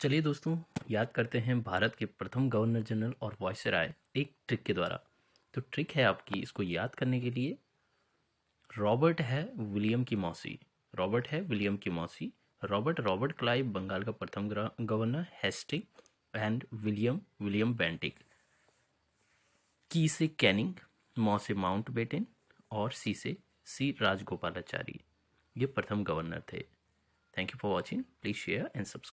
चलिए दोस्तों याद करते हैं भारत के प्रथम गवर्नर जनरल और राय एक ट्रिक के द्वारा तो ट्रिक है आपकी इसको याद करने के लिए रॉबर्ट है विलियम की मौसी रॉबर्ट है विलियम की मौसी रॉबर्ट रॉबर्ट क्लाइव बंगाल का प्रथम governor Hastings and William William Bentinck की से कैनिंग मौ से माउंट बेटेन और सी से सी राजगोपालाचारी ये प्रथम गवर्नर थे thank you for watching please share and subscribe